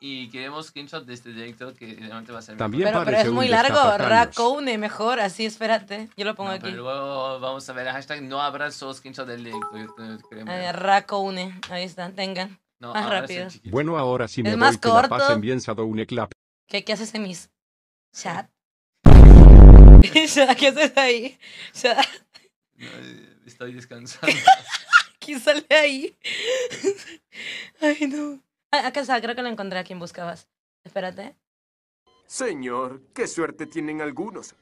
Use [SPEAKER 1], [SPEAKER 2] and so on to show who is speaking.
[SPEAKER 1] y queremos screenshot de este directo que realmente va a ser. También pero, pero, es muy largo, racone
[SPEAKER 2] mejor, así espérate, yo lo pongo aquí.
[SPEAKER 1] luego vamos a ver, hashtag no habrá solo del
[SPEAKER 3] directo.
[SPEAKER 2] Racone eh. ahí está, tengan. más rápido.
[SPEAKER 3] Bueno, ahora sí me es voy, más corto. pasen bien Clap.
[SPEAKER 2] ¿Qué, ¿Qué haces en mis chat?
[SPEAKER 4] ¿Qué
[SPEAKER 2] haces ahí?
[SPEAKER 4] Eh, estoy descansando.
[SPEAKER 2] ¿Quién sale ahí? Ay, no. Acá ah, está, creo que lo encontré a quien buscabas. Espérate.
[SPEAKER 3] Señor, qué suerte tienen algunos.